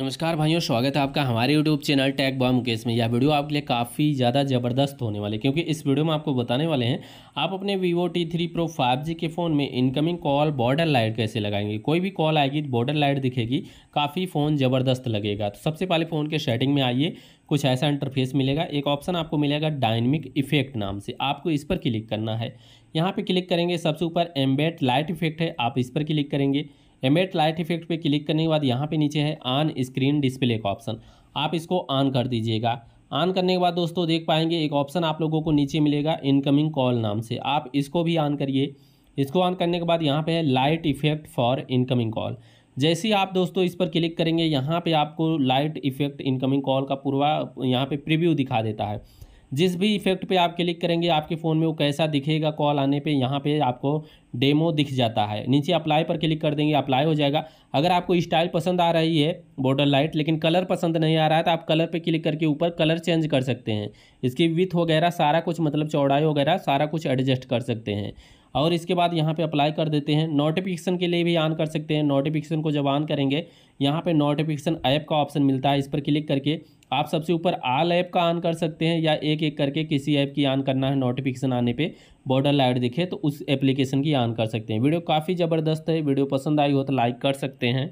नमस्कार भाइयों स्वागत है आपका हमारे YouTube channel tag boy Mukesh में यह वीडियो आपके लिए काफ़ी ज़्यादा ज़बरदस्त होने वाले क्योंकि इस वीडियो में आपको बताने वाले हैं आप अपने Vivo T three pro five G के फ़ोन में इनकमिंग कॉल बॉर्डर लाइट कैसे लगाएंगे कोई भी कॉल आएगी बॉर्डर लाइट दिखेगी काफ़ी फ़ोन ज़बरदस्त लगेगा तो सबसे पहले फ़ोन के सेटिंग में आइए कुछ ऐसा इंटरफेस मिलेगा एक ऑप्शन आपको मिलेगा डायनमिक इफेक्ट नाम से आपको इस पर क्लिक करना है यहाँ पर क्लिक करेंगे सबसे ऊपर एम्बेट लाइट इफेक्ट है आप इस पर क्लिक करेंगे एमेट लाइट इफेक्ट पे क्लिक करने के बाद यहाँ पे नीचे है ऑन स्क्रीन डिस्प्ले का ऑप्शन आप इसको ऑन कर दीजिएगा ऑन करने के बाद दोस्तों देख पाएंगे एक ऑप्शन आप लोगों को नीचे मिलेगा इनकमिंग कॉल नाम से आप इसको भी ऑन करिए इसको ऑन करने के बाद यहाँ पे है light effect for incoming call जैसे ही आप दोस्तों इस पर क्लिक करेंगे यहाँ पे आपको लाइट इफेक्ट इनकमिंग कॉल का पूरा यहाँ पे प्रीव्यू दिखा देता है जिस भी इफेक्ट पे आप क्लिक करेंगे आपके फ़ोन में वो कैसा दिखेगा कॉल आने पे यहाँ पे आपको डेमो दिख जाता है नीचे अप्लाई पर क्लिक कर देंगे अप्लाई हो जाएगा अगर आपको स्टाइल पसंद आ रही है बॉर्डर लाइट लेकिन कलर पसंद नहीं आ रहा है तो आप कलर पे क्लिक करके ऊपर कलर चेंज कर सकते हैं इसकी विथ वगैरह सारा कुछ मतलब चौड़ाई वगैरह सारा कुछ एडजस्ट कर सकते हैं और इसके बाद यहाँ पे अप्लाई कर देते हैं नोटिफिकेशन के लिए भी ऑन कर सकते हैं नोटिफिकेशन को जब ऑन करेंगे यहाँ पे नोटिफिकेशन ऐप का ऑप्शन मिलता है इस पर क्लिक करके आप सबसे ऊपर आल ऐप का ऑन कर सकते हैं या एक एक करके किसी ऐप की ऑन करना है नोटिफिकेशन आने पे बॉर्डर लाइट दिखे तो उस एप्लीकेशन की ऑन कर सकते हैं वीडियो काफ़ी ज़बरदस्त है वीडियो पसंद आई हो तो लाइक कर सकते हैं